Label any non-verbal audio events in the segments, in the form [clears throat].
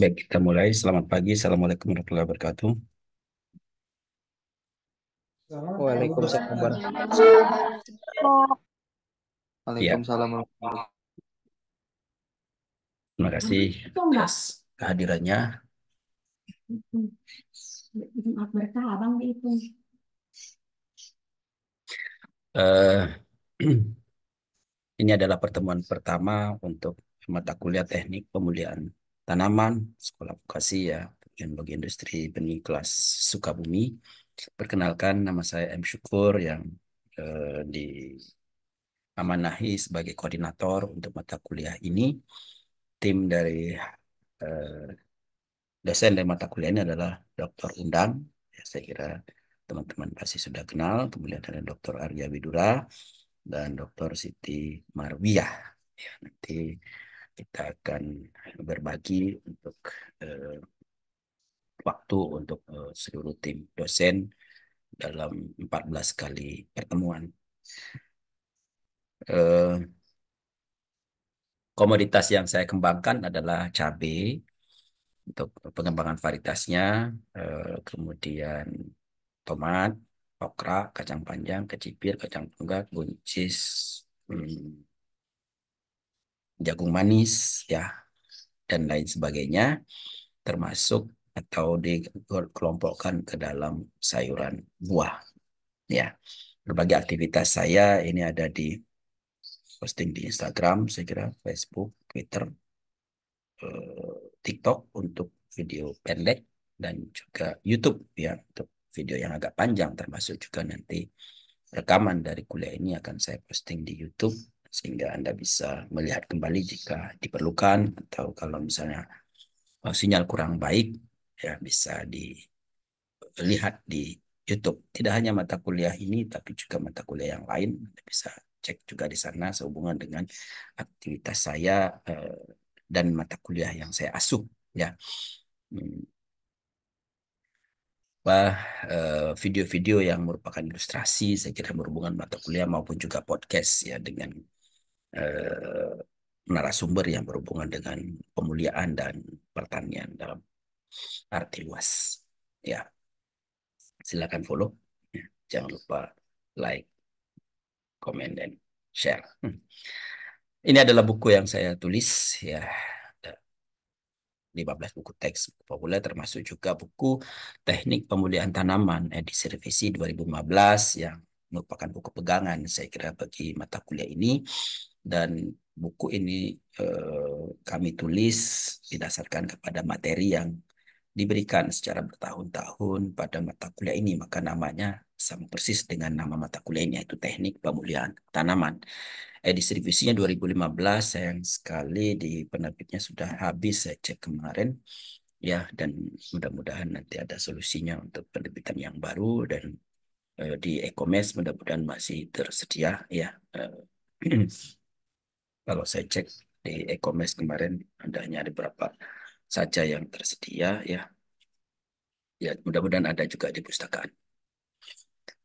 Baik, kita mulai. Selamat pagi. Assalamualaikum warahmatullahi wabarakatuh. Waalaikumsalam warahmatullahi wabarakatuh. Terima kasih atas kehadirannya. Eh, [clears throat] ini adalah pertemuan pertama untuk mata kuliah teknik pemulihan tanaman, sekolah vokasi ya, bagian bagi industri benih kelas Sukabumi. Perkenalkan nama saya M Syukur yang eh, di amanahi sebagai koordinator untuk mata kuliah ini. Tim dari eh, dosen dari mata kuliah ini adalah Dr. Undang. Ya, saya kira teman-teman pasti sudah kenal. Kemudian ada Dr. Arya Widura dan Dr. Siti Marwiah Ya, nanti kita akan berbagi untuk uh, waktu untuk uh, seluruh tim dosen dalam 14 kali pertemuan. Uh, komoditas yang saya kembangkan adalah cabai untuk pengembangan varietasnya, uh, kemudian tomat, okra, kacang panjang, kecipir, kacang tunggak buncis, hmm, jagung manis ya dan lain sebagainya termasuk atau dikelompokkan ke dalam sayuran buah ya berbagai aktivitas saya ini ada di posting di Instagram saya kira Facebook Twitter eh, TikTok untuk video pendek dan juga YouTube ya untuk video yang agak panjang termasuk juga nanti rekaman dari kuliah ini akan saya posting di YouTube sehingga Anda bisa melihat kembali jika diperlukan atau kalau misalnya eh, sinyal kurang baik ya bisa dilihat di YouTube. Tidak hanya mata kuliah ini tapi juga mata kuliah yang lain Anda bisa cek juga di sana sehubungan dengan aktivitas saya uh, dan mata kuliah yang saya asuh ya. Hmm eh, video-video yang merupakan ilustrasi saya kira berhubungan mata kuliah maupun juga podcast ya dengan eh, narasumber yang berhubungan dengan pemuliaan dan pertanian dalam arti luas. Ya, silakan follow. Ya. Jangan lupa like, comment, dan share. Hmm. Ini adalah buku yang saya tulis ya 15 buku teks populer termasuk juga buku Teknik Pemulihan Tanaman edisi revisi 2015 yang merupakan buku pegangan saya kira bagi mata kuliah ini dan buku ini eh, kami tulis didasarkan kepada materi yang diberikan secara bertahun-tahun pada mata kuliah ini maka namanya sama persis dengan nama mata kuliah ini yaitu teknik pemulihan tanaman eh, distribusinya 2015 sayang sekali di penerbitnya sudah habis saya cek kemarin ya dan mudah-mudahan nanti ada solusinya untuk penerbitan yang baru dan eh, di e-commerce mudah-mudahan masih tersedia ya eh, [clears throat] Kalau saya cek di e-commerce kemarin ada hanya ada berapa saja yang tersedia ya. Ya, mudah-mudahan ada juga di pustakaan.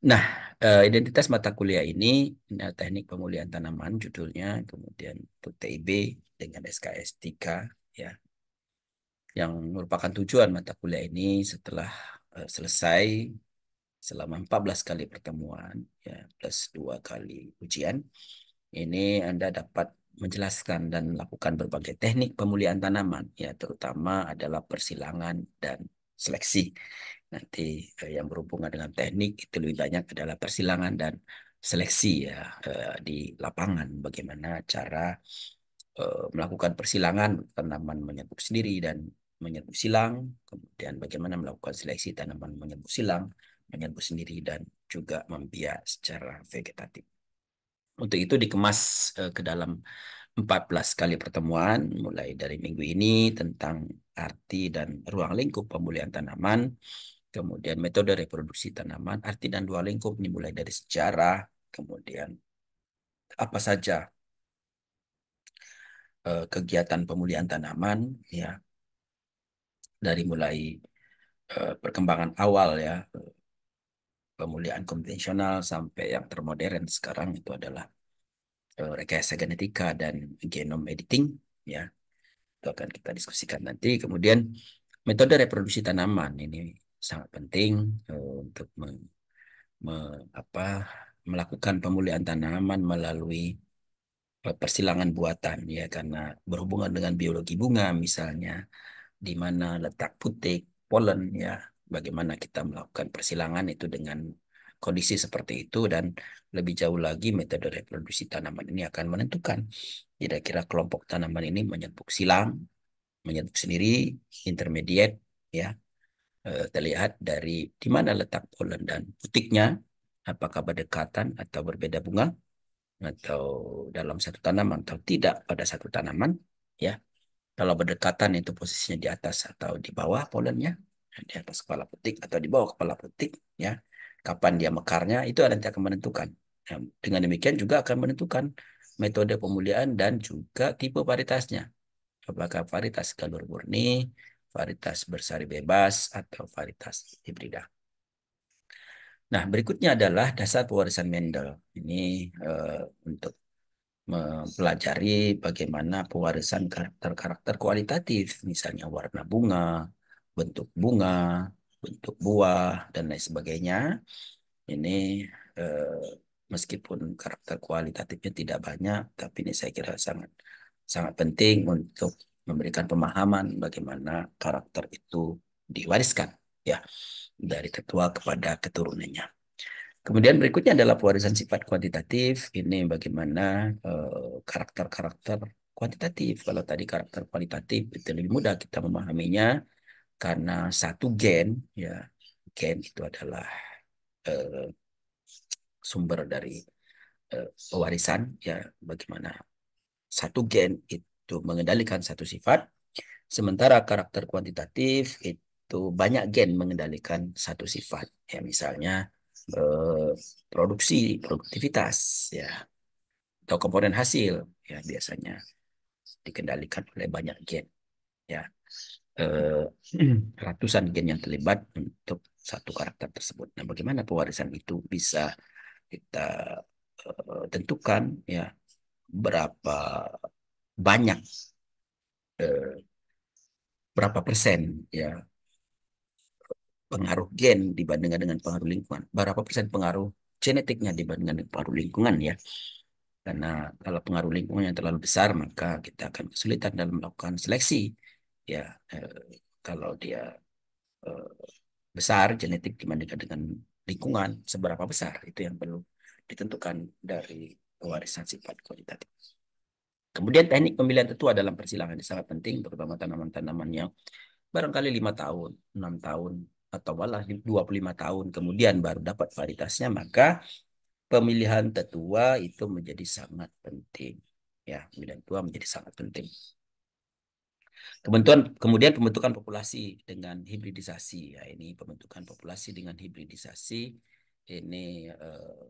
Nah, eh, identitas mata kuliah ini, nah, teknik pemulihan tanaman judulnya, kemudian untuk TIB dengan SKS 3 ya. Yang merupakan tujuan mata kuliah ini setelah uh, selesai selama 14 kali pertemuan ya plus dua kali ujian ini Anda dapat menjelaskan dan melakukan berbagai teknik pemulihan tanaman ya terutama adalah persilangan dan seleksi. Nanti eh, yang berhubungan dengan teknik itu lebih banyak adalah persilangan dan seleksi ya eh, di lapangan bagaimana cara eh, melakukan persilangan tanaman menyerbu sendiri dan menyerbu silang, kemudian bagaimana melakukan seleksi tanaman menyerbu silang, menyerbu sendiri dan juga membiak secara vegetatif. Untuk itu dikemas uh, ke dalam 14 kali pertemuan mulai dari minggu ini tentang arti dan ruang lingkup pemulihan tanaman, kemudian metode reproduksi tanaman, arti dan ruang lingkup ini mulai dari sejarah, kemudian apa saja uh, kegiatan pemulihan tanaman ya dari mulai uh, perkembangan awal ya pemulihan konvensional sampai yang termodern sekarang itu adalah eh, rekayasa genetika dan genom editing ya itu akan kita diskusikan nanti kemudian metode reproduksi tanaman ini sangat penting eh, untuk me, me, apa, melakukan pemulihan tanaman melalui eh, persilangan buatan ya karena berhubungan dengan biologi bunga misalnya di mana letak putik polen ya bagaimana kita melakukan persilangan itu dengan kondisi seperti itu dan lebih jauh lagi metode reproduksi tanaman ini akan menentukan kira-kira kelompok tanaman ini menyentuh silang, menyentuh sendiri, intermediate ya eh, terlihat dari di mana letak polen dan putiknya, apakah berdekatan atau berbeda bunga atau dalam satu tanaman atau tidak pada satu tanaman ya. Kalau berdekatan itu posisinya di atas atau di bawah polennya di atas kepala petik atau di bawah kepala petik ya kapan dia mekarnya itu nanti akan menentukan ya, dengan demikian juga akan menentukan metode pemuliaan dan juga tipe varietasnya apakah varietas galur murni varietas bersari bebas atau varietas hibrida nah berikutnya adalah dasar pewarisan Mendel ini eh, untuk mempelajari bagaimana pewarisan karakter-karakter kualitatif misalnya warna bunga bentuk bunga, bentuk buah, dan lain sebagainya. Ini eh, meskipun karakter kualitatifnya tidak banyak, tapi ini saya kira sangat sangat penting untuk memberikan pemahaman bagaimana karakter itu diwariskan ya dari tetua kepada keturunannya. Kemudian berikutnya adalah pewarisan sifat kuantitatif. Ini bagaimana eh, karakter-karakter eh, kuantitatif. Kalau tadi karakter kualitatif itu lebih mudah kita memahaminya karena satu gen ya gen itu adalah uh, sumber dari uh, warisan ya bagaimana satu gen itu mengendalikan satu sifat sementara karakter kuantitatif itu banyak gen mengendalikan satu sifat ya misalnya uh, produksi produktivitas ya atau komponen hasil ya biasanya dikendalikan oleh banyak gen ya eh, [clears throat] ratusan gen yang terlibat untuk satu karakter tersebut. Nah, bagaimana pewarisan itu bisa kita eh, tentukan ya berapa banyak eh, berapa persen ya pengaruh gen dibandingkan dengan pengaruh lingkungan, berapa persen pengaruh genetiknya dibandingkan dengan pengaruh lingkungan ya. Karena kalau pengaruh lingkungan yang terlalu besar maka kita akan kesulitan dalam melakukan seleksi ya eh, kalau dia eh, besar genetik dibandingkan dengan lingkungan seberapa besar itu yang perlu ditentukan dari warisan sifat kualitatif. Kemudian teknik pemilihan tetua dalam persilangan ini sangat penting terutama tanaman-tanaman yang barangkali lima tahun, enam tahun atau malah 25 tahun kemudian baru dapat varietasnya maka pemilihan tetua itu menjadi sangat penting ya pemilihan tetua menjadi sangat penting Kemudian, kemudian pembentukan populasi dengan hibridisasi. Ya, ini pembentukan populasi dengan hibridisasi. Ini eh,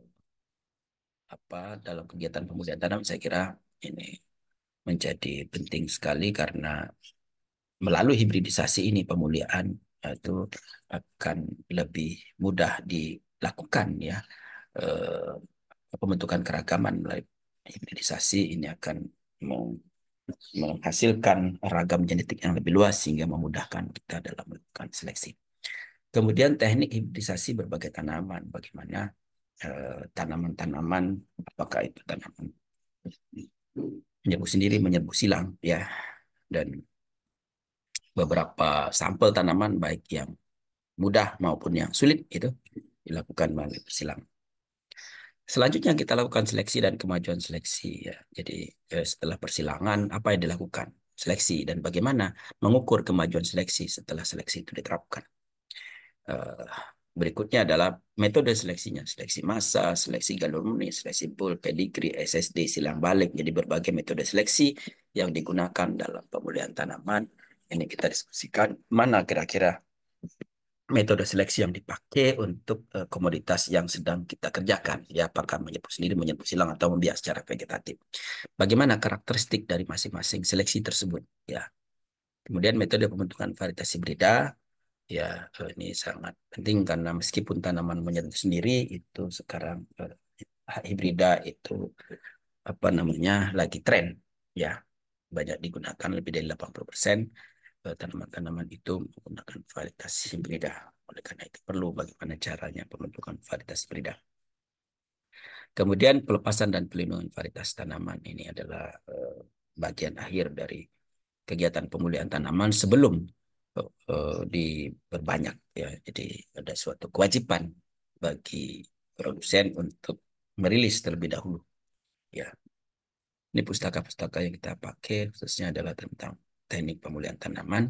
apa dalam kegiatan pembudayaan tanam saya kira ini menjadi penting sekali karena melalui hibridisasi ini pemuliaan eh, itu akan lebih mudah dilakukan ya eh, pembentukan keragaman melalui hibridisasi ini akan menghasilkan ragam genetik yang lebih luas sehingga memudahkan kita dalam melakukan seleksi. Kemudian teknik hibridisasi berbagai tanaman, bagaimana eh, tanaman-tanaman, eh, apakah itu tanaman menyebut sendiri, menyebut silang, ya, dan beberapa sampel tanaman baik yang mudah maupun yang sulit itu dilakukan melalui silang. Selanjutnya kita lakukan seleksi dan kemajuan seleksi. Ya. Jadi eh, setelah persilangan apa yang dilakukan? Seleksi dan bagaimana mengukur kemajuan seleksi setelah seleksi itu diterapkan. Eh, berikutnya adalah metode seleksinya. Seleksi massa, seleksi galur murni, seleksi pool, pedigree, SSD, silang balik. Jadi berbagai metode seleksi yang digunakan dalam pemulihan tanaman. Ini kita diskusikan mana kira-kira metode seleksi yang dipakai untuk uh, komoditas yang sedang kita kerjakan ya apakah menyebut sendiri menyebut silang atau membias secara vegetatif bagaimana karakteristik dari masing-masing seleksi tersebut ya kemudian metode pembentukan varietas hibrida ya eh, ini sangat penting karena meskipun tanaman menyepu sendiri itu sekarang uh, hibrida itu apa namanya lagi tren ya banyak digunakan lebih dari 80 persen Eh, tanaman-tanaman itu menggunakan varietas hibrida. Oleh karena itu perlu bagaimana caranya pembentukan varietas hibrida. Kemudian pelepasan dan pelindungan varietas tanaman ini adalah eh, bagian akhir dari kegiatan pemulihan tanaman sebelum eh, diperbanyak ya. Jadi ada suatu kewajiban bagi produsen untuk merilis terlebih dahulu. Ya. Ini pustaka-pustaka yang kita pakai khususnya adalah tentang teknik pemulihan tanaman.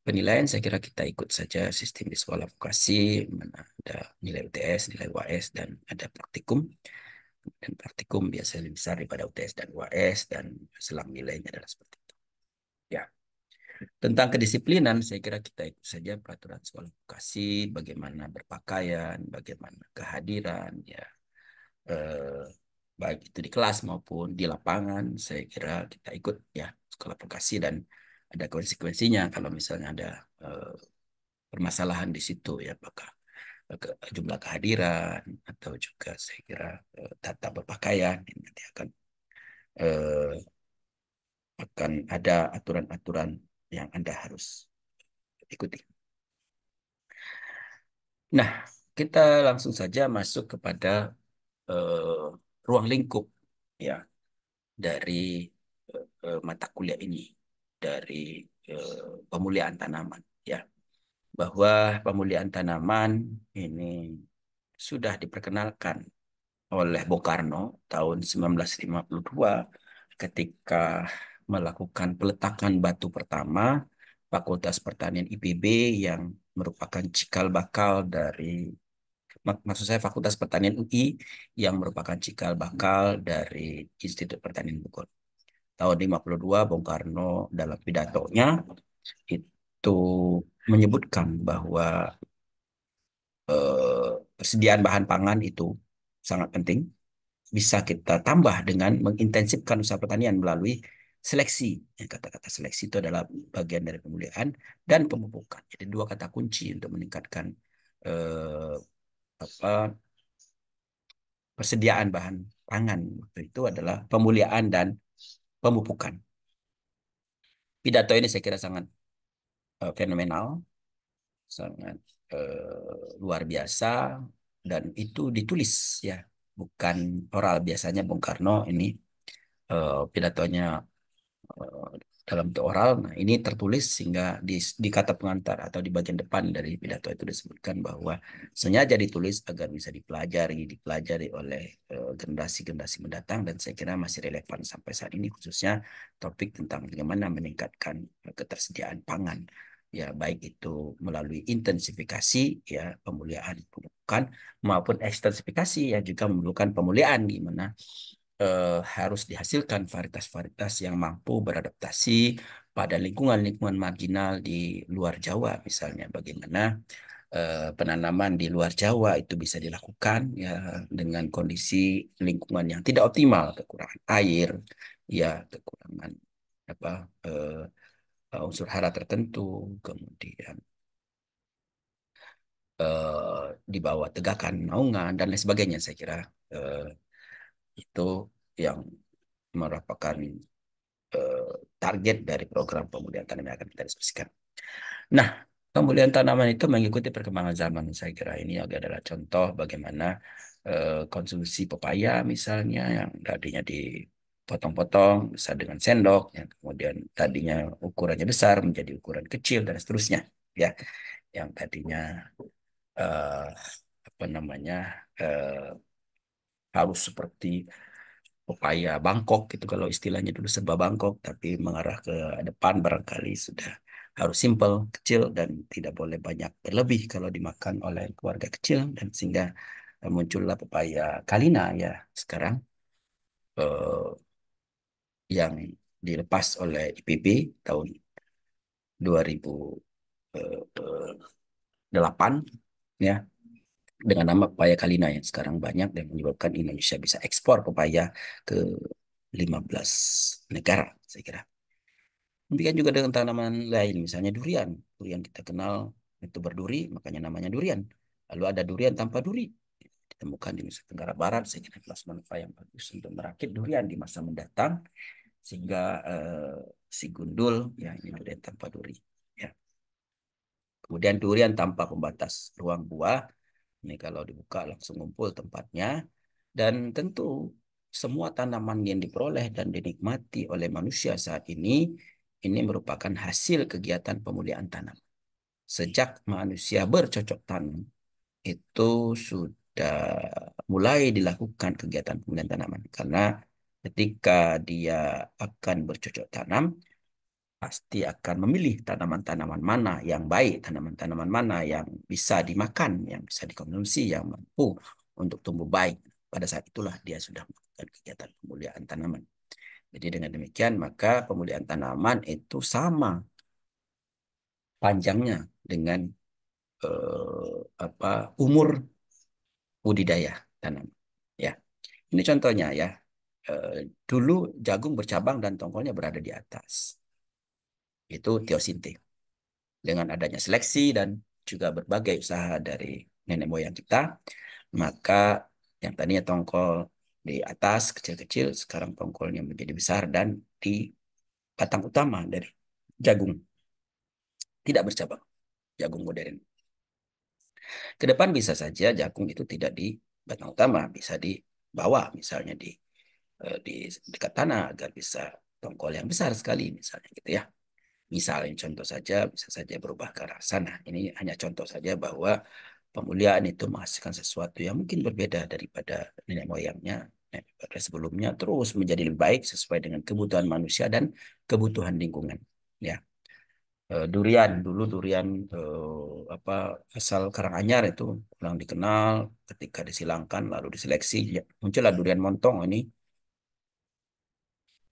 Penilaian saya kira kita ikut saja sistem visual advokasi, mana ada nilai UTS, nilai UAS, dan ada praktikum. Dan praktikum biasanya lebih besar daripada UTS dan UAS, dan selang nilainya adalah seperti itu. Ya. Tentang kedisiplinan, saya kira kita ikut saja peraturan sekolah vokasi, bagaimana berpakaian, bagaimana kehadiran, ya eh, baik itu di kelas maupun di lapangan, saya kira kita ikut ya sekolah vokasi dan ada konsekuensinya kalau misalnya ada eh, permasalahan di situ ya apakah eh, jumlah kehadiran atau juga saya kira eh, tata berpakaian ini nanti akan eh, akan ada aturan-aturan yang Anda harus ikuti. Nah, kita langsung saja masuk kepada eh, ruang lingkup ya dari eh, mata kuliah ini dari eh, pemulihan tanaman ya bahwa pemulihan tanaman ini sudah diperkenalkan oleh Bung Karno tahun 1952 ketika melakukan peletakan batu pertama Fakultas Pertanian IPB yang merupakan cikal bakal dari mak maksud saya Fakultas Pertanian UI yang merupakan cikal bakal dari Institut Pertanian Bogor tahun 52 Bung Karno dalam pidatonya itu menyebutkan bahwa eh, persediaan bahan pangan itu sangat penting bisa kita tambah dengan mengintensifkan usaha pertanian melalui seleksi. Ya, kata-kata seleksi itu adalah bagian dari pemulihan dan pemupukan. Jadi dua kata kunci untuk meningkatkan eh, apa, persediaan bahan pangan itu adalah pemuliaan dan pemupukan. Pidato ini saya kira sangat uh, fenomenal, sangat uh, luar biasa dan itu ditulis ya, bukan oral biasanya Bung Karno ini uh, pidatonya uh, dalam bentuk oral. Nah, ini tertulis sehingga di, di kata pengantar atau di bagian depan dari pidato itu disebutkan bahwa sengaja ditulis agar bisa dipelajari, dipelajari oleh eh, generasi-generasi uh, mendatang dan saya kira masih relevan sampai saat ini khususnya topik tentang bagaimana meningkatkan ketersediaan pangan ya baik itu melalui intensifikasi ya pemuliaan bukan maupun ekstensifikasi yang juga memerlukan pemuliaan gimana eh, harus dihasilkan varietas-varietas yang mampu beradaptasi pada lingkungan-lingkungan marginal di luar Jawa misalnya bagaimana eh, penanaman di luar Jawa itu bisa dilakukan ya dengan kondisi lingkungan yang tidak optimal kekurangan air ya kekurangan apa eh, eh unsur hara tertentu kemudian eh, di bawah tegakan naungan dan lain sebagainya saya kira eh, itu yang merupakan eh, target dari program pemulihan tanaman yang akan kita diskusikan. Nah, pemulihan tanaman itu mengikuti perkembangan zaman. Saya kira ini adalah contoh bagaimana eh, konsumsi pepaya misalnya yang tadinya dipotong-potong besar dengan sendok, yang kemudian tadinya ukurannya besar menjadi ukuran kecil dan seterusnya, ya, yang tadinya eh, apa namanya harus seperti upaya Bangkok gitu kalau istilahnya dulu serba Bangkok tapi mengarah ke depan barangkali sudah harus simple, kecil dan tidak boleh banyak berlebih kalau dimakan oleh keluarga kecil dan sehingga eh, muncullah pepaya Kalina ya sekarang eh, yang dilepas oleh IPB tahun 2008 eh, eh, ya dengan nama pepaya Kalina yang sekarang banyak dan menyebabkan Indonesia bisa ekspor pepaya ke 15 negara saya kira. Demikian juga dengan tanaman lain misalnya durian. Durian kita kenal itu berduri makanya namanya durian. Lalu ada durian tanpa duri ditemukan di Nusa Tenggara Barat saya kira kelas manfaat yang bagus untuk merakit durian di masa mendatang sehingga eh, si gundul ya ini durian tanpa duri ya. Kemudian durian tanpa pembatas ruang buah ini kalau dibuka langsung ngumpul tempatnya. Dan tentu semua tanaman yang diperoleh dan dinikmati oleh manusia saat ini, ini merupakan hasil kegiatan pemulihan tanam. Sejak manusia bercocok tanam, itu sudah mulai dilakukan kegiatan pemulihan tanaman. Karena ketika dia akan bercocok tanam, pasti akan memilih tanaman-tanaman mana yang baik, tanaman-tanaman mana yang bisa dimakan, yang bisa dikonsumsi, yang mampu untuk tumbuh baik. Pada saat itulah dia sudah melakukan kegiatan pemuliaan tanaman. Jadi dengan demikian maka pemuliaan tanaman itu sama panjangnya dengan eh, apa umur budidaya tanaman. Ya, ini contohnya ya. Eh, dulu jagung bercabang dan tongkolnya berada di atas itu teosinte. Dengan adanya seleksi dan juga berbagai usaha dari nenek moyang kita, maka yang tadinya tongkol di atas kecil-kecil, sekarang tongkolnya menjadi besar dan di batang utama dari jagung. Tidak bercabang, jagung modern. Kedepan bisa saja jagung itu tidak di batang utama, bisa di bawah misalnya di eh, di dekat tanah agar bisa tongkol yang besar sekali misalnya gitu ya. Misalnya contoh saja bisa saja berubah ke arah sana. Ini hanya contoh saja bahwa pemuliaan itu menghasilkan sesuatu yang mungkin berbeda daripada nenek moyangnya daripada sebelumnya terus menjadi lebih baik sesuai dengan kebutuhan manusia dan kebutuhan lingkungan ya eh, durian dulu durian eh, apa asal Karanganyar itu kurang dikenal ketika disilangkan lalu diseleksi ya, muncullah durian montong ini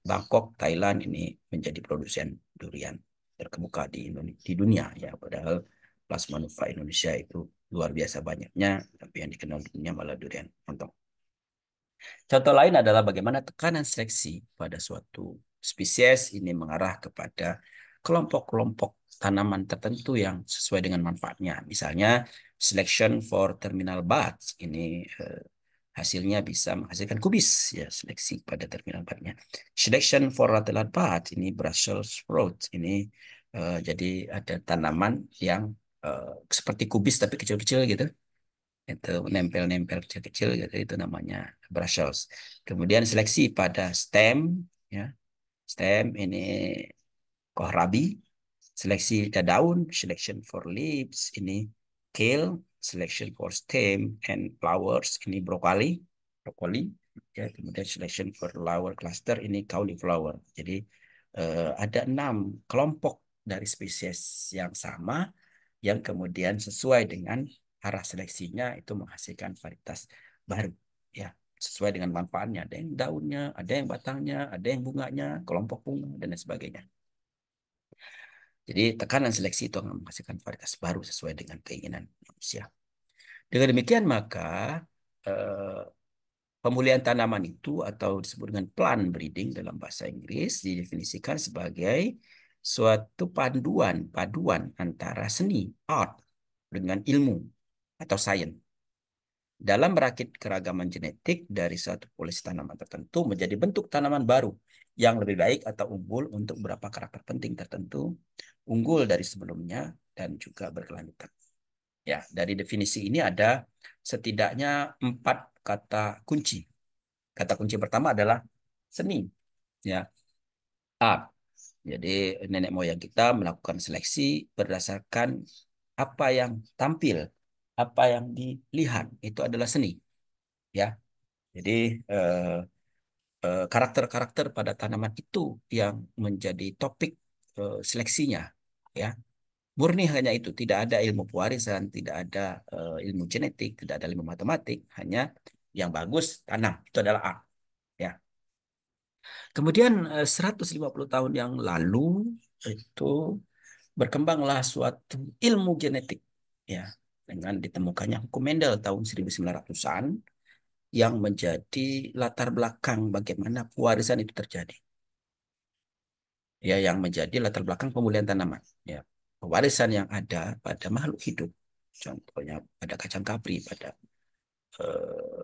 Bangkok Thailand ini menjadi produsen durian terkemuka di di dunia ya padahal plasma nufa Indonesia itu luar biasa banyaknya tapi yang dikenal di dunia malah durian montong. Contoh lain adalah bagaimana tekanan seleksi pada suatu spesies ini mengarah kepada kelompok-kelompok tanaman tertentu yang sesuai dengan manfaatnya. Misalnya selection for terminal buds ini eh, hasilnya bisa menghasilkan kubis ya seleksi pada terminal partnya selection for lateral part ini Brussels sprout ini uh, jadi ada tanaman yang uh, seperti kubis tapi kecil-kecil gitu itu nempel-nempel kecil-kecil gitu itu namanya Brussels kemudian seleksi pada stem ya stem ini kohrabi seleksi daun selection for leaves ini kale selection for stem and flowers ini brokoli brokoli ya kemudian selection for flower cluster ini cauliflower jadi uh, ada enam kelompok dari spesies yang sama yang kemudian sesuai dengan arah seleksinya itu menghasilkan varietas baru ya sesuai dengan manfaatnya ada yang daunnya ada yang batangnya ada yang bunganya kelompok bunga dan lain sebagainya jadi tekanan seleksi itu akan menghasilkan varietas baru sesuai dengan keinginan manusia. Dengan demikian maka eh, pemulihan tanaman itu atau disebut dengan plant breeding dalam bahasa Inggris didefinisikan sebagai suatu panduan paduan antara seni art dengan ilmu atau sains dalam merakit keragaman genetik dari suatu polis tanaman tertentu menjadi bentuk tanaman baru yang lebih baik atau unggul untuk beberapa karakter penting tertentu, unggul dari sebelumnya, dan juga berkelanjutan. Ya, dari definisi ini ada setidaknya empat kata kunci. Kata kunci pertama adalah seni. Ya, art. Jadi nenek moyang kita melakukan seleksi berdasarkan apa yang tampil, apa yang dilihat itu adalah seni. Ya, jadi eh, Eh, karakter-karakter pada tanaman itu yang menjadi topik eh, seleksinya ya murni hanya itu tidak ada ilmu pewarisan tidak ada eh, ilmu genetik tidak ada ilmu matematik hanya yang bagus tanam itu adalah A ya kemudian 150 tahun yang lalu itu berkembanglah suatu ilmu genetik ya dengan ditemukannya hukum Mendel tahun 1900-an yang menjadi latar belakang bagaimana pewarisan itu terjadi. Ya, yang menjadi latar belakang pemulihan tanaman. Ya, pewarisan yang ada pada makhluk hidup, contohnya pada kacang kapri, pada uh,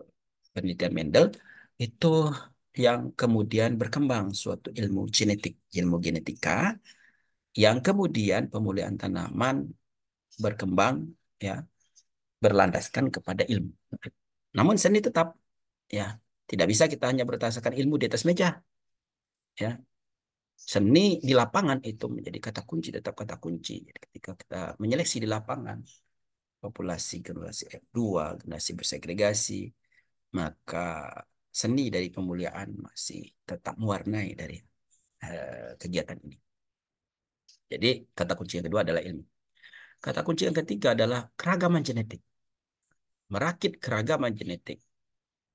penelitian Mendel, itu yang kemudian berkembang suatu ilmu genetik, ilmu genetika, yang kemudian pemulihan tanaman berkembang, ya, berlandaskan kepada ilmu. Namun seni tetap ya tidak bisa kita hanya berdasarkan ilmu di atas meja. Ya. Seni di lapangan itu menjadi kata kunci tetap kata kunci. ketika kita menyeleksi di lapangan populasi generasi F2, generasi bersegregasi, maka seni dari pemuliaan masih tetap mewarnai dari uh, kegiatan ini. Jadi kata kunci yang kedua adalah ilmu. Kata kunci yang ketiga adalah keragaman genetik merakit keragaman genetik.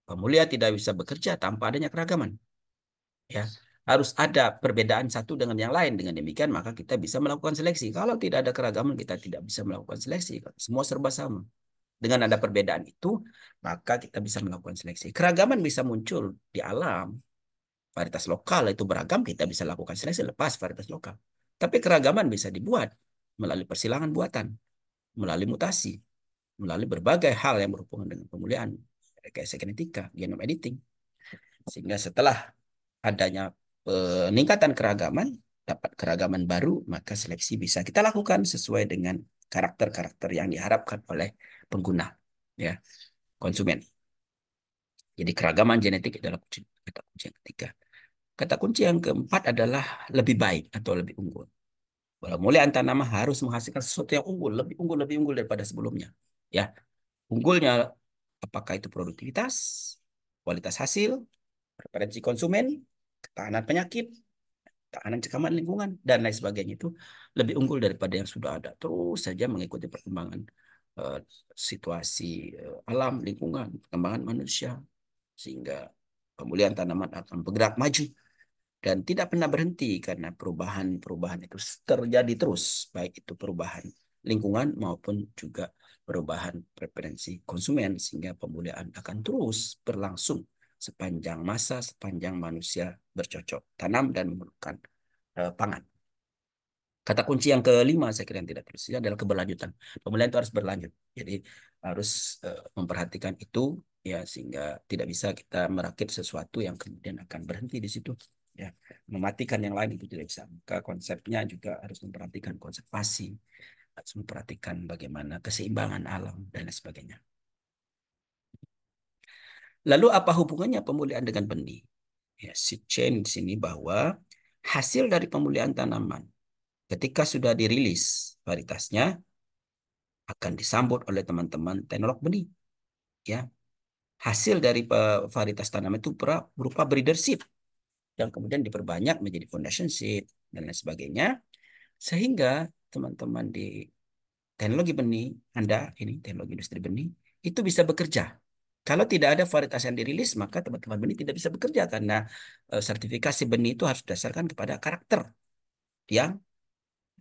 Pemulia tidak bisa bekerja tanpa adanya keragaman. Ya, harus ada perbedaan satu dengan yang lain. Dengan demikian maka kita bisa melakukan seleksi. Kalau tidak ada keragaman kita tidak bisa melakukan seleksi. Semua serba sama. Dengan ada perbedaan itu maka kita bisa melakukan seleksi. Keragaman bisa muncul di alam. Varietas lokal itu beragam kita bisa lakukan seleksi lepas varietas lokal. Tapi keragaman bisa dibuat melalui persilangan buatan, melalui mutasi, melalui berbagai hal yang berhubungan dengan pemulihan rekayasa genetika, genom editing. Sehingga setelah adanya peningkatan keragaman, dapat keragaman baru, maka seleksi bisa kita lakukan sesuai dengan karakter-karakter yang diharapkan oleh pengguna, ya, konsumen. Jadi keragaman genetik adalah kunci, kata kunci yang ketiga. Kata kunci yang keempat adalah lebih baik atau lebih unggul. mulai antar nama harus menghasilkan sesuatu yang unggul, lebih unggul, lebih unggul daripada sebelumnya ya unggulnya apakah itu produktivitas kualitas hasil preferensi konsumen ketahanan penyakit ketahanan cekaman lingkungan dan lain sebagainya itu lebih unggul daripada yang sudah ada terus saja mengikuti perkembangan uh, situasi uh, alam lingkungan perkembangan manusia sehingga pemulihan tanaman akan bergerak maju dan tidak pernah berhenti karena perubahan-perubahan itu terjadi terus baik itu perubahan lingkungan maupun juga perubahan preferensi konsumen sehingga pemulihan akan terus berlangsung sepanjang masa, sepanjang manusia bercocok tanam dan memerlukan e, pangan. Kata kunci yang kelima saya kira yang tidak terusnya adalah keberlanjutan. Pemulihan itu harus berlanjut. Jadi harus e, memperhatikan itu ya sehingga tidak bisa kita merakit sesuatu yang kemudian akan berhenti di situ ya mematikan yang lain itu tidak bisa maka konsepnya juga harus memperhatikan konservasi harus memperhatikan bagaimana keseimbangan alam dan lain sebagainya. Lalu apa hubungannya pemulihan dengan benih? Ya, si chain di sini bahwa hasil dari pemulihan tanaman ketika sudah dirilis varietasnya akan disambut oleh teman-teman teknolog benih. Ya. Hasil dari varietas tanaman itu berupa breeder seed yang kemudian diperbanyak menjadi foundation seed dan lain sebagainya sehingga teman-teman di teknologi benih, Anda ini teknologi industri benih, itu bisa bekerja. Kalau tidak ada varietas yang dirilis, maka teman-teman benih tidak bisa bekerja karena eh, sertifikasi benih itu harus didasarkan kepada karakter yang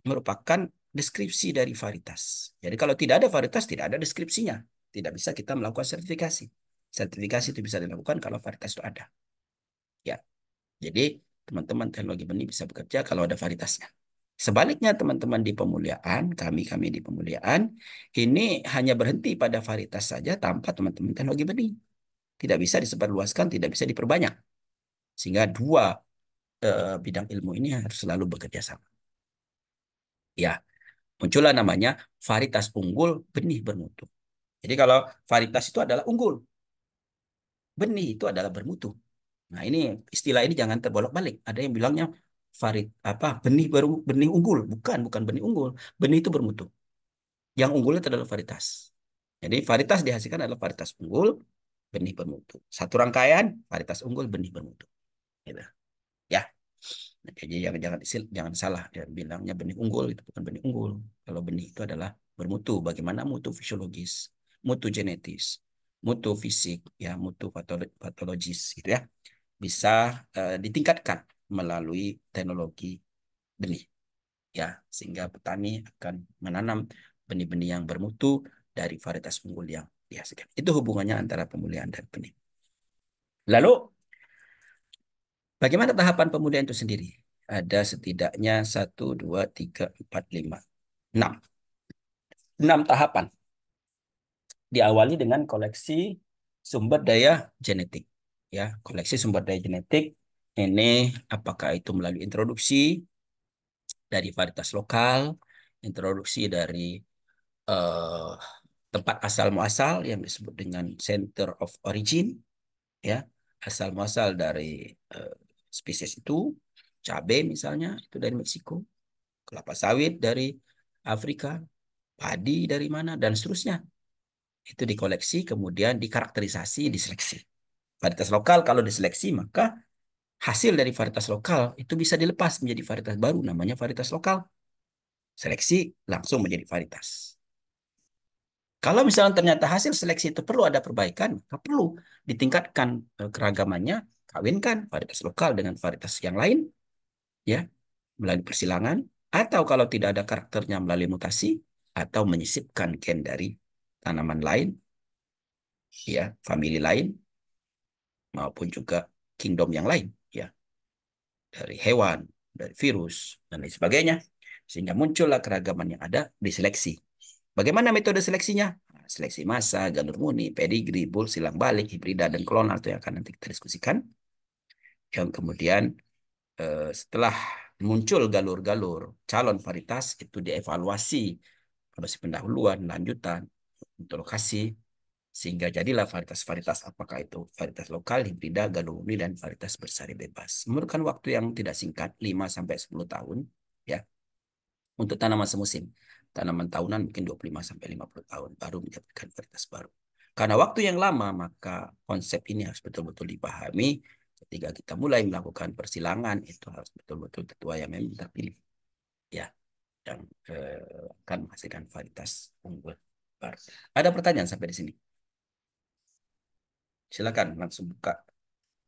merupakan deskripsi dari varietas. Jadi kalau tidak ada varietas, tidak ada deskripsinya. Tidak bisa kita melakukan sertifikasi. Sertifikasi itu bisa dilakukan kalau varietas itu ada. Ya. Jadi teman-teman teknologi benih bisa bekerja kalau ada varietasnya. Sebaliknya teman-teman di pemuliaan, kami-kami di pemuliaan, ini hanya berhenti pada varietas saja tanpa teman-teman teknologi benih. Tidak bisa disebarluaskan, tidak bisa diperbanyak. Sehingga dua eh, bidang ilmu ini harus selalu bekerja sama. Ya, muncullah namanya varietas unggul benih bermutu. Jadi kalau varietas itu adalah unggul, benih itu adalah bermutu. Nah ini istilah ini jangan terbolak-balik. Ada yang bilangnya varit apa benih baru benih unggul bukan bukan benih unggul benih itu bermutu yang unggulnya adalah varietas jadi varietas dihasilkan adalah varietas unggul benih bermutu satu rangkaian varietas unggul benih bermutu gitu. ya jadi jangan jangan jangan salah ya bilangnya benih unggul itu bukan benih unggul kalau benih itu adalah bermutu bagaimana mutu fisiologis mutu genetis mutu fisik ya mutu patologis gitu ya bisa uh, ditingkatkan melalui teknologi benih ya sehingga petani akan menanam benih-benih yang bermutu dari varietas unggul yang dihasilkan. Itu hubungannya antara pemulihan dan benih. Lalu bagaimana tahapan pemulihan itu sendiri? Ada setidaknya 1 2 3 4 5 6. 6 tahapan. Diawali dengan koleksi sumber daya genetik ya, koleksi sumber daya genetik ini apakah itu melalui introduksi dari varietas lokal, introduksi dari uh, tempat asal muasal yang disebut dengan center of origin, ya asal muasal dari uh, spesies itu, cabai misalnya itu dari Meksiko, kelapa sawit dari Afrika, padi dari mana dan seterusnya. Itu dikoleksi kemudian dikarakterisasi, diseleksi. Varietas lokal kalau diseleksi maka hasil dari varietas lokal itu bisa dilepas menjadi varietas baru namanya varietas lokal. Seleksi langsung menjadi varietas. Kalau misalnya ternyata hasil seleksi itu perlu ada perbaikan, maka perlu ditingkatkan eh, keragamannya, kawinkan varietas lokal dengan varietas yang lain, ya melalui persilangan, atau kalau tidak ada karakternya melalui mutasi, atau menyisipkan gen dari tanaman lain, ya famili lain, maupun juga kingdom yang lain dari hewan, dari virus, dan lain sebagainya. Sehingga muncullah keragaman yang ada di seleksi. Bagaimana metode seleksinya? Nah, seleksi massa, galur murni, pedigree, bull, silang balik, hibrida, dan klonal itu yang akan nanti kita diskusikan. Yang kemudian eh, setelah muncul galur-galur calon varietas itu dievaluasi si pendahuluan, lanjutan, untuk lokasi, sehingga jadilah varietas-varietas apakah itu varietas lokal, hibrida, gadomi, dan varietas bersari bebas. Memerlukan waktu yang tidak singkat, 5-10 tahun ya untuk tanaman semusim. Tanaman tahunan mungkin 25-50 tahun baru mendapatkan varietas baru. Karena waktu yang lama, maka konsep ini harus betul-betul dipahami. Ketika kita mulai melakukan persilangan, itu harus betul-betul tetua yang memang terpilih. Ya, yang eh, akan menghasilkan varietas unggul baru. Ada pertanyaan sampai di sini? Silakan langsung buka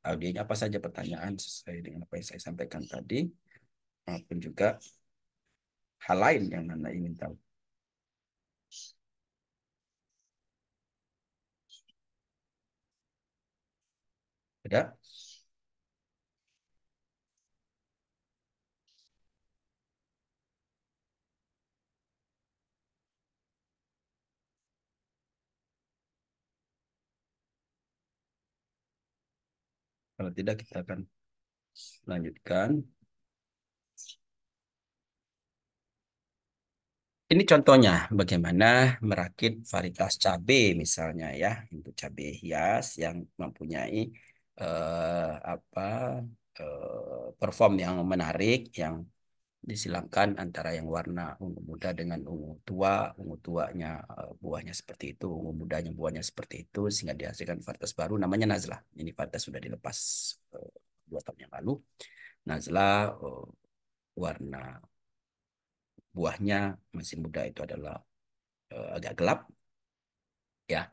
audionya apa saja pertanyaan sesuai dengan apa yang saya sampaikan tadi maupun juga hal lain yang Anda ingin tahu. Ada? Kalau tidak kita akan lanjutkan. Ini contohnya bagaimana merakit varietas cabe misalnya ya, untuk cabe hias yang mempunyai eh, apa eh, perform yang menarik, yang disilangkan antara yang warna ungu muda dengan ungu tua ungu tuanya eh, buahnya seperti itu ungu mudanya buahnya seperti itu sehingga dihasilkan varietas baru namanya nazla ini varietas sudah dilepas eh, dua tahun yang lalu nazla eh, warna buahnya masih muda itu adalah agak gelap ya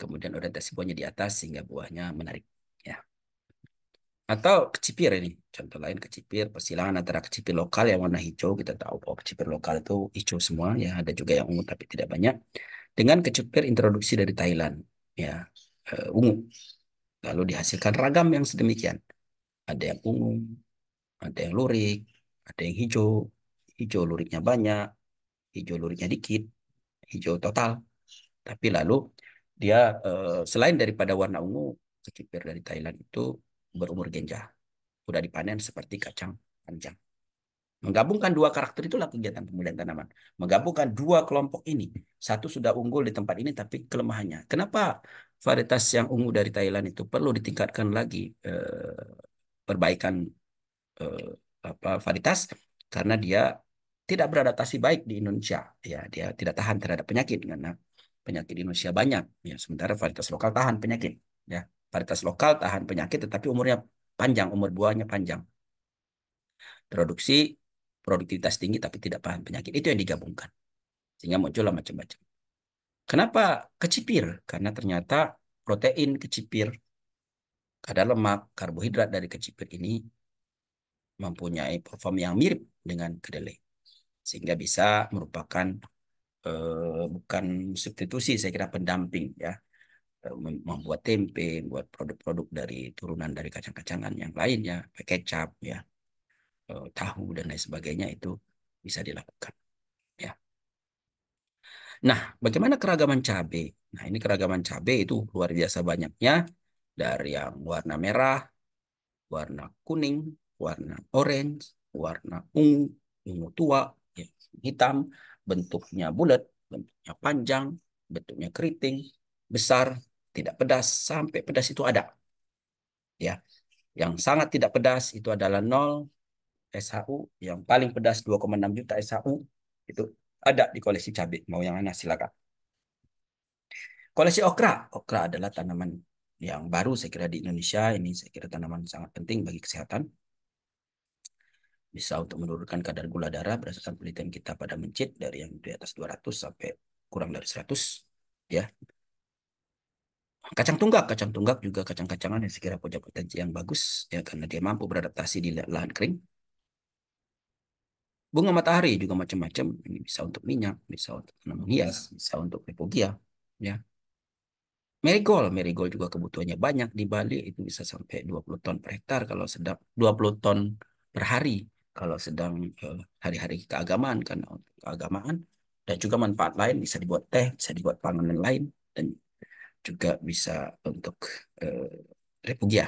kemudian orientasi buahnya di atas sehingga buahnya menarik ya atau kecipir ini, contoh lain kecipir, persilangan antara kecipir lokal yang warna hijau, kita tahu bahwa kecipir lokal itu hijau semua, ya ada juga yang ungu tapi tidak banyak, dengan kecipir introduksi dari Thailand, ya uh, ungu. Lalu dihasilkan ragam yang sedemikian. Ada yang ungu, ada yang lurik, ada yang hijau, hijau luriknya banyak, hijau luriknya dikit, hijau total. Tapi lalu dia uh, selain daripada warna ungu, kecipir dari Thailand itu berumur genjah sudah dipanen seperti kacang panjang. Menggabungkan dua karakter itulah kegiatan pemulihan tanaman. Menggabungkan dua kelompok ini. Satu sudah unggul di tempat ini tapi kelemahannya. Kenapa varietas yang unggul dari Thailand itu perlu ditingkatkan lagi eh, perbaikan eh, apa varietas karena dia tidak beradaptasi baik di Indonesia. Ya, dia tidak tahan terhadap penyakit karena penyakit di Indonesia banyak. Ya, sementara varietas lokal tahan penyakit, ya varietas lokal tahan penyakit tetapi umurnya panjang, umur buahnya panjang. Produksi, produktivitas tinggi tapi tidak tahan penyakit. Itu yang digabungkan. Sehingga muncullah macam-macam. Kenapa kecipir? Karena ternyata protein kecipir, kadar lemak, karbohidrat dari kecipir ini mempunyai perform yang mirip dengan kedelai. Sehingga bisa merupakan eh, bukan substitusi, saya kira pendamping ya Eh, membuat tempe, buat produk-produk dari turunan dari kacang-kacangan yang lainnya, kecap ya, eh, tahu dan lain sebagainya itu bisa dilakukan. Ya. Nah, bagaimana keragaman cabai? Nah, ini keragaman cabai itu luar biasa banyaknya dari yang warna merah, warna kuning, warna orange, warna ungu, ungu tua, ya, hitam, bentuknya bulat, bentuknya panjang, bentuknya keriting, besar, tidak pedas sampai pedas itu ada. Ya. Yang sangat tidak pedas itu adalah 0 SHU, yang paling pedas 2,6 juta SHU itu ada di koleksi cabai. Mau yang mana silakan. Koleksi okra. Okra adalah tanaman yang baru saya kira di Indonesia. Ini saya kira tanaman sangat penting bagi kesehatan. Bisa untuk menurunkan kadar gula darah berdasarkan penelitian kita pada mencit dari yang di atas 200 sampai kurang dari 100 ya Kacang tunggak, kacang tunggak juga kacang-kacangan yang sekira punya potensi yang bagus ya karena dia mampu beradaptasi di lahan kering. Bunga matahari juga macam-macam, ini bisa untuk minyak, bisa untuk tanaman hias, bisa untuk repogia, ya. Marigold, merigol juga kebutuhannya banyak di Bali itu bisa sampai 20 ton per hektar kalau sedang 20 ton per hari kalau sedang eh, hari-hari eh, keagamaan karena keagamaan dan juga manfaat lain bisa dibuat teh, bisa dibuat panganan lain dan juga bisa untuk uh, repugia.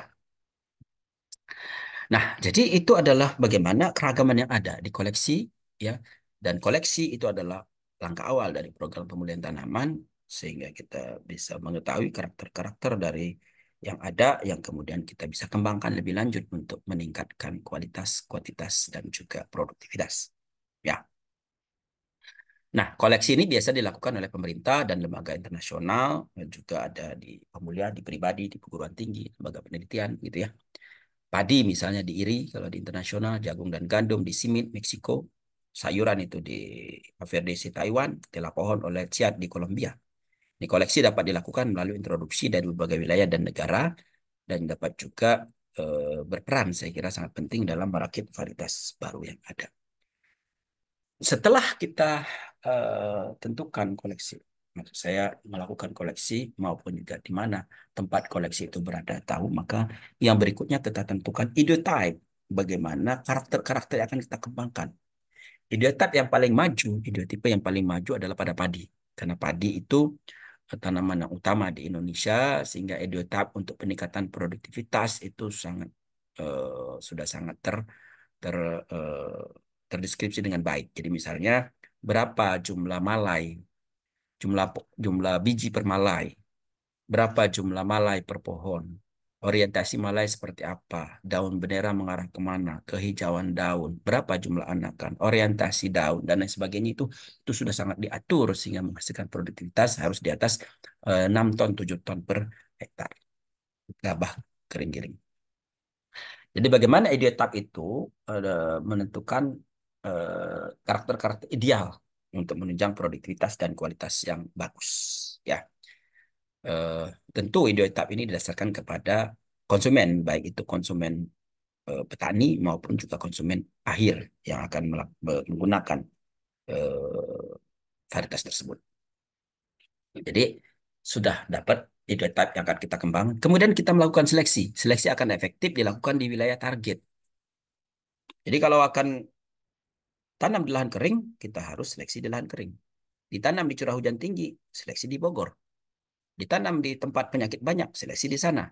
Nah, jadi itu adalah bagaimana keragaman yang ada di koleksi ya dan koleksi itu adalah langkah awal dari program pemulihan tanaman sehingga kita bisa mengetahui karakter-karakter dari yang ada yang kemudian kita bisa kembangkan lebih lanjut untuk meningkatkan kualitas, kuantitas dan juga produktivitas. Ya. Nah, koleksi ini biasa dilakukan oleh pemerintah dan lembaga internasional, dan juga ada di pemulihan, di pribadi, di perguruan tinggi, lembaga penelitian, gitu ya. Padi misalnya di IRI, kalau di internasional, jagung dan gandum di Simit, Meksiko, sayuran itu di Averdesi, Taiwan, telah pohon oleh Ciat di Kolombia. Ini koleksi dapat dilakukan melalui introduksi dari berbagai wilayah dan negara, dan dapat juga e, berperan, saya kira sangat penting dalam merakit varietas baru yang ada setelah kita uh, tentukan koleksi, maksud saya melakukan koleksi maupun juga di mana tempat koleksi itu berada tahu, maka yang berikutnya kita tentukan ideotype, bagaimana karakter-karakter yang akan kita kembangkan. Ideotype yang paling maju, ideotipe yang paling maju adalah pada padi. Karena padi itu eh, tanaman yang utama di Indonesia sehingga type untuk peningkatan produktivitas itu sangat uh, sudah sangat ter ter uh, terdeskripsi dengan baik. Jadi misalnya berapa jumlah malai, jumlah jumlah biji per malai, berapa jumlah malai per pohon, orientasi malai seperti apa, daun bendera mengarah kemana, kehijauan daun, berapa jumlah anakan, orientasi daun dan lain sebagainya itu itu sudah sangat diatur sehingga menghasilkan produktivitas harus di atas eh, enam ton 7 ton per hektar gabah kering-kering. Jadi bagaimana ide tap itu eh, menentukan Eh, karakter-karakter ideal untuk menunjang produktivitas dan kualitas yang bagus ya eh, tentu ideotip ini didasarkan kepada konsumen baik itu konsumen eh, petani maupun juga konsumen akhir yang akan menggunakan eh, varietas tersebut jadi sudah dapat ideotip yang akan kita kembangkan. Kemudian kita melakukan seleksi. Seleksi akan efektif dilakukan di wilayah target. Jadi kalau akan tanam di lahan kering, kita harus seleksi di lahan kering. Ditanam di curah hujan tinggi, seleksi di Bogor. Ditanam di tempat penyakit banyak, seleksi di sana.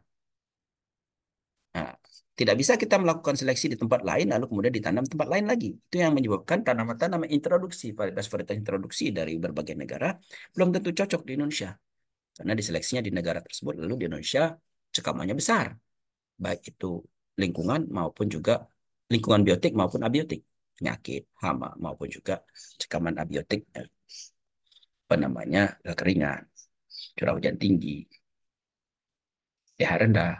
Nah, tidak bisa kita melakukan seleksi di tempat lain, lalu kemudian ditanam di tempat lain lagi. Itu yang menyebabkan tanaman-tanaman introduksi, varietas-varietas introduksi dari berbagai negara, belum tentu cocok di Indonesia. Karena diseleksinya di negara tersebut, lalu di Indonesia cekamannya besar. Baik itu lingkungan maupun juga lingkungan biotik maupun abiotik penyakit hama maupun juga cekaman abiotik ya. apa namanya kekeringan eh, curah hujan tinggi pH rendah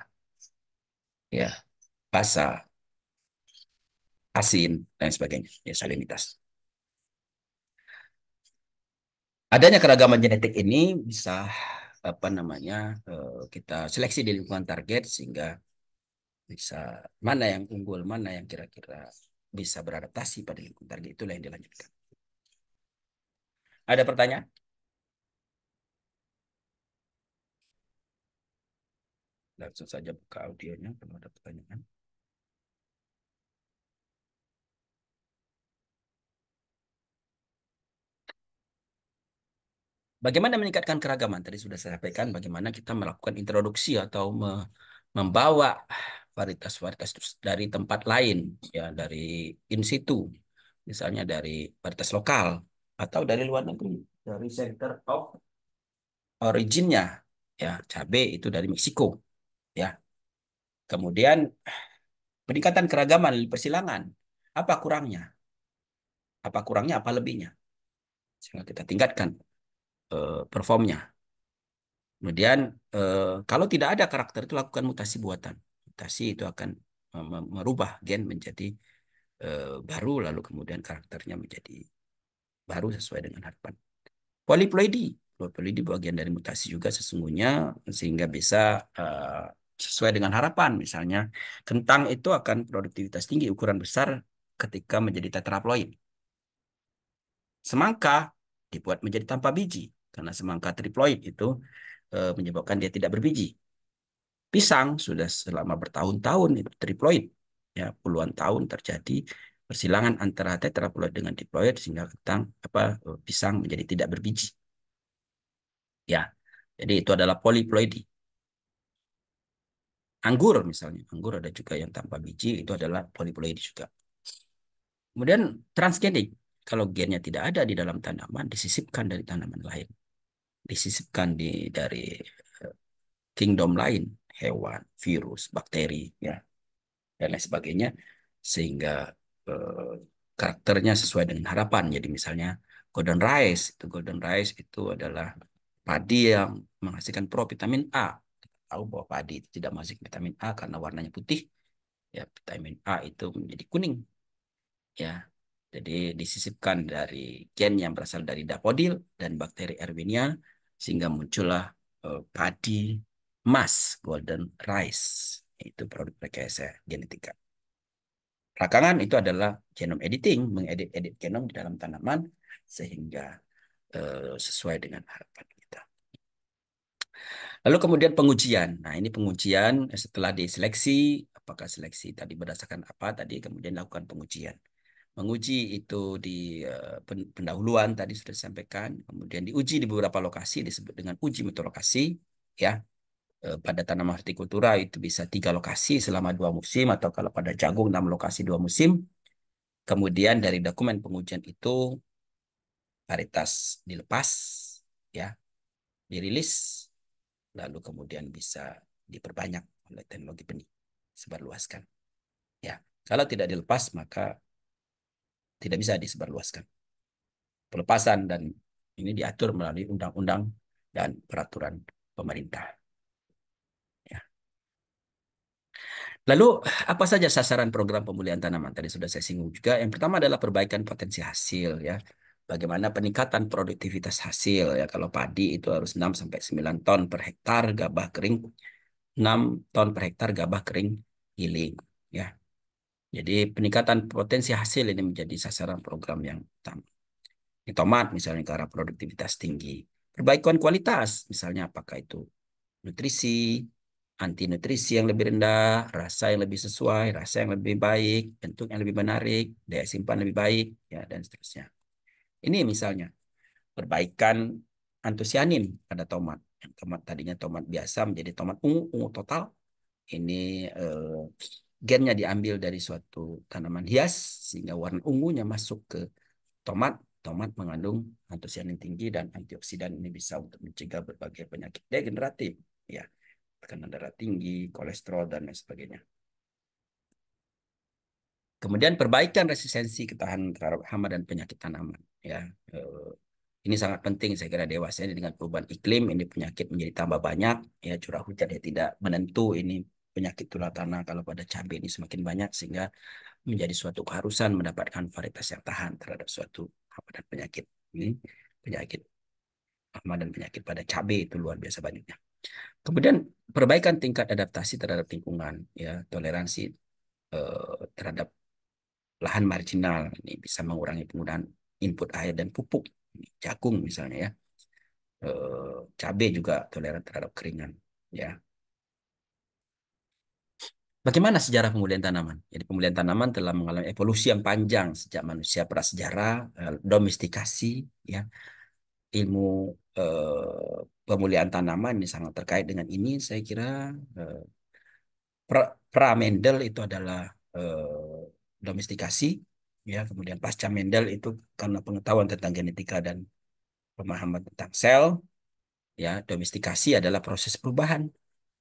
ya basah asin dan sebagainya ya salinitas adanya keragaman genetik ini bisa apa namanya eh, kita seleksi di lingkungan target sehingga bisa mana yang unggul mana yang kira-kira bisa beradaptasi pada lingkungan target. Itulah yang dilanjutkan. Ada pertanyaan? Langsung saja buka audionya kalau ada pertanyaan. Bagaimana meningkatkan keragaman? Tadi sudah saya sampaikan bagaimana kita melakukan introduksi atau membawa varietas-varietas dari tempat lain ya dari in situ misalnya dari varietas lokal atau dari luar negeri dari center of originnya ya cabe itu dari Meksiko ya kemudian peningkatan keragaman di persilangan apa kurangnya apa kurangnya apa lebihnya sehingga kita tingkatkan uh, performnya kemudian uh, kalau tidak ada karakter itu lakukan mutasi buatan mutasi itu akan merubah gen menjadi eh, baru lalu kemudian karakternya menjadi baru sesuai dengan harapan. Poliploidi, poliploidi bagian dari mutasi juga sesungguhnya sehingga bisa eh, sesuai dengan harapan misalnya kentang itu akan produktivitas tinggi ukuran besar ketika menjadi tetraploid. Semangka dibuat menjadi tanpa biji karena semangka triploid itu eh, menyebabkan dia tidak berbiji pisang sudah selama bertahun-tahun itu triploid ya puluhan tahun terjadi persilangan antara tetraploid dengan diploid sehingga ketang apa eh, pisang menjadi tidak berbiji. Ya. Jadi itu adalah poliploidi. Anggur misalnya, anggur ada juga yang tanpa biji itu adalah poliploidi juga. Kemudian transgenik, kalau gennya tidak ada di dalam tanaman disisipkan dari tanaman lain. Disisipkan di dari eh, kingdom lain hewan, virus, bakteri, ya dan lain sebagainya, sehingga eh, karakternya sesuai dengan harapan. Jadi misalnya golden rice, itu golden rice itu adalah padi yang menghasilkan provitamin A. Kita tahu bahwa padi itu tidak menghasilkan vitamin A karena warnanya putih. Ya, vitamin A itu menjadi kuning. Ya, jadi disisipkan dari gen yang berasal dari dapodil dan bakteri Erwinia sehingga muncullah eh, padi Mas, golden rice. Itu produk rekayasa genetika. Rakangan itu adalah genome editing, mengedit-edit genom di dalam tanaman sehingga uh, sesuai dengan harapan kita. Lalu kemudian pengujian. Nah ini pengujian setelah diseleksi, apakah seleksi tadi berdasarkan apa tadi, kemudian lakukan pengujian. Menguji itu di eh, pendahuluan tadi sudah disampaikan, kemudian diuji di beberapa lokasi disebut dengan uji metolokasi, ya Eh, pada tanaman hortikultura itu bisa tiga lokasi selama dua musim atau kalau pada jagung enam lokasi dua musim. Kemudian dari dokumen pengujian itu varietas dilepas, ya, dirilis, lalu kemudian bisa diperbanyak oleh teknologi benih sebarluaskan. Ya, kalau tidak dilepas maka tidak bisa disebarluaskan. Pelepasan dan ini diatur melalui undang-undang dan peraturan pemerintah. Lalu apa saja sasaran program pemulihan tanaman tadi sudah saya singgung juga. Yang pertama adalah perbaikan potensi hasil ya. Bagaimana peningkatan produktivitas hasil ya kalau padi itu harus 6 sampai 9 ton per hektar gabah kering 6 ton per hektar gabah kering giling ya. Jadi peningkatan potensi hasil ini menjadi sasaran program yang utama. Di tomat misalnya ke arah produktivitas tinggi. Perbaikan kualitas misalnya apakah itu nutrisi, anti nutrisi yang lebih rendah, rasa yang lebih sesuai, rasa yang lebih baik, bentuk yang lebih menarik, daya simpan lebih baik, ya dan seterusnya. Ini misalnya perbaikan antusianin pada tomat. Yang tomat tadinya tomat biasa menjadi tomat ungu, ungu total. Ini eh, gennya diambil dari suatu tanaman hias sehingga warna ungunya masuk ke tomat. Tomat mengandung antusianin tinggi dan antioksidan ini bisa untuk mencegah berbagai penyakit degeneratif. Ya tekanan darah tinggi, kolesterol, dan lain sebagainya. Kemudian perbaikan resistensi ketahanan terhadap hama dan penyakit tanaman. Ya, eh, ini sangat penting saya kira dewasa ini dengan perubahan iklim ini penyakit menjadi tambah banyak ya curah hujan yang tidak menentu ini penyakit tulang tanah kalau pada cabai ini semakin banyak sehingga menjadi suatu keharusan mendapatkan varietas yang tahan terhadap suatu hama dan penyakit ini hmm, penyakit hama dan penyakit pada cabai itu luar biasa banyaknya. Kemudian perbaikan tingkat adaptasi terhadap lingkungan, ya toleransi eh, terhadap lahan marginal ini bisa mengurangi penggunaan input air dan pupuk, jagung misalnya ya, eh, cabai juga toleran terhadap keringan, ya. Bagaimana sejarah pemulihan tanaman? Jadi pemulihan tanaman telah mengalami evolusi yang panjang sejak manusia prasejarah, eh, domestikasi, ya, ilmu eh, pemulihan tanaman ini sangat terkait dengan ini. Saya kira eh, pra, Mendel itu adalah eh, domestikasi, ya. Kemudian pasca Mendel itu karena pengetahuan tentang genetika dan pemahaman tentang sel, ya. Domestikasi adalah proses perubahan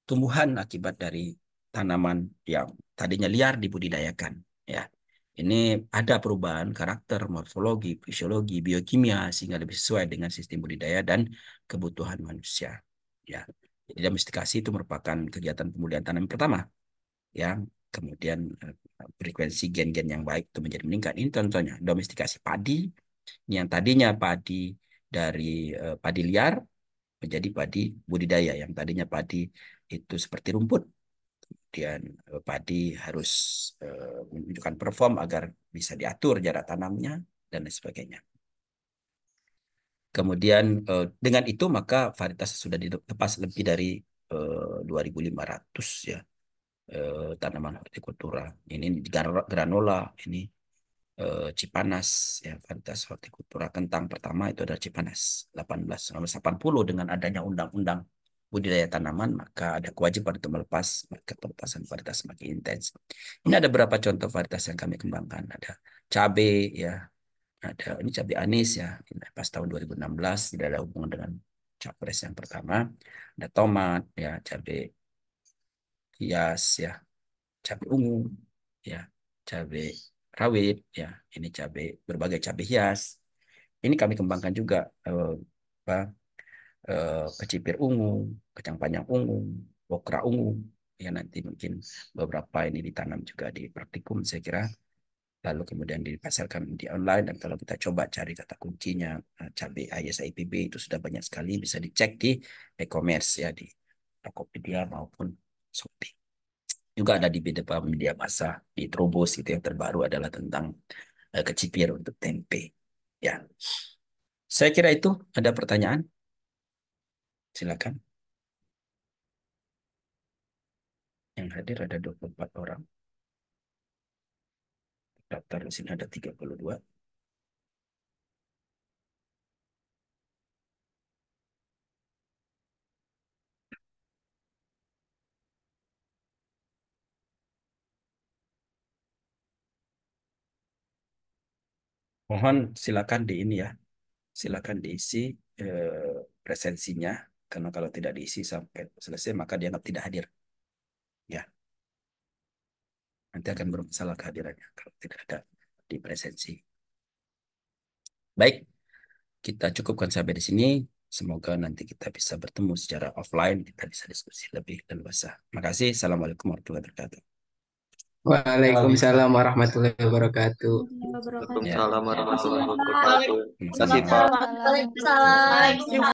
tumbuhan akibat dari tanaman yang tadinya liar dibudidayakan, ya ini ada perubahan karakter, morfologi, fisiologi, biokimia sehingga lebih sesuai dengan sistem budidaya dan kebutuhan manusia. Ya. Jadi domestikasi itu merupakan kegiatan pemulihan tanam pertama yang kemudian eh, frekuensi gen-gen yang baik itu menjadi meningkat. Ini contohnya domestikasi padi yang tadinya padi dari eh, padi liar menjadi padi budidaya yang tadinya padi itu seperti rumput kemudian eh, padi harus eh, menunjukkan perform agar bisa diatur jarak tanamnya dan lain sebagainya. Kemudian eh, dengan itu maka varietas sudah dilepas lebih dari 2.500 ya tanaman hortikultura. Ini granola, ini Cipanas ya varietas hortikultura kentang pertama itu adalah Cipanas 1880 dengan adanya undang-undang budidaya tanaman, maka ada kewajiban untuk melepas maka pelepasan varietas semakin intens. Ini ada beberapa contoh varietas yang kami kembangkan. Ada cabai ya, ada ini cabai anis ya, Ini pas tahun 2016 tidak ada hubungan dengan capres yang pertama. Ada tomat ya, cabai hias ya, cabai ungu ya, cabai rawit ya, ini cabai berbagai cabai hias. Ini kami kembangkan juga eh, Eh, kecipir ungu, kacang panjang ungu, okra ungu. Ya nanti mungkin beberapa ini ditanam juga di praktikum saya kira. Lalu kemudian dipasarkan di online dan kalau kita coba cari kata kuncinya eh, cabai ISIPB itu sudah banyak sekali bisa dicek di e-commerce ya di Tokopedia maupun Shopee. Juga ada di beberapa eh, media massa di Trubus, itu yang terbaru adalah tentang kecipir untuk tempe. Ya. Saya kira itu ada pertanyaan. Silakan. Yang hadir ada 24 orang. Daftar di sini ada 32. mohon silakan di ini ya silakan diisi eh, presensinya karena kalau tidak diisi sampai selesai maka dianggap tidak hadir. Ya. Nanti akan bermasalah kehadirannya kalau tidak ada di presensi. Baik, kita cukupkan sampai di sini. Semoga nanti kita bisa bertemu secara offline, kita bisa diskusi lebih leluasa. Makasih. Assalamualaikum warahmatullahi wabarakatuh. Waalaikumsalam warahmatullahi wabarakatuh. Waalaikumsalam ya. warahmatullahi wabarakatuh. Waalaikumsalam.